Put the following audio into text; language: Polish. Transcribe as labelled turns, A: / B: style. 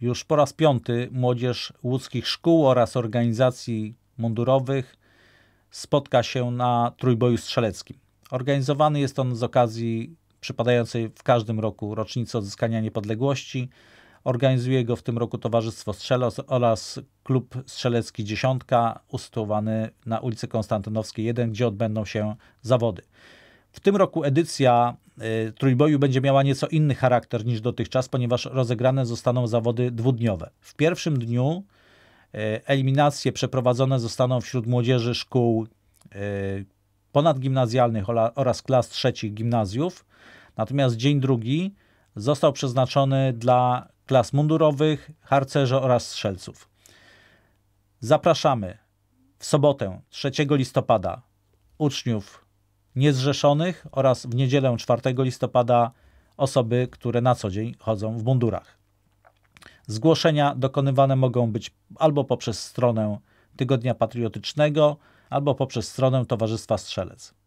A: Już po raz piąty młodzież łódzkich szkół oraz organizacji mundurowych spotka się na Trójboju Strzeleckim. Organizowany jest on z okazji przypadającej w każdym roku rocznicy odzyskania niepodległości. Organizuje go w tym roku Towarzystwo Strzelos oraz Klub Strzelecki Dziesiątka, usytuowany na ulicy Konstantynowskiej 1, gdzie odbędą się zawody. W tym roku edycja E, trójboju będzie miała nieco inny charakter niż dotychczas, ponieważ rozegrane zostaną zawody dwudniowe. W pierwszym dniu e, eliminacje przeprowadzone zostaną wśród młodzieży szkół e, ponadgimnazjalnych oraz klas trzecich gimnazjów. Natomiast dzień drugi został przeznaczony dla klas mundurowych, harcerzy oraz strzelców. Zapraszamy w sobotę 3 listopada uczniów niezrzeszonych oraz w niedzielę 4 listopada osoby, które na co dzień chodzą w mundurach. Zgłoszenia dokonywane mogą być albo poprzez stronę Tygodnia Patriotycznego, albo poprzez stronę Towarzystwa Strzelec.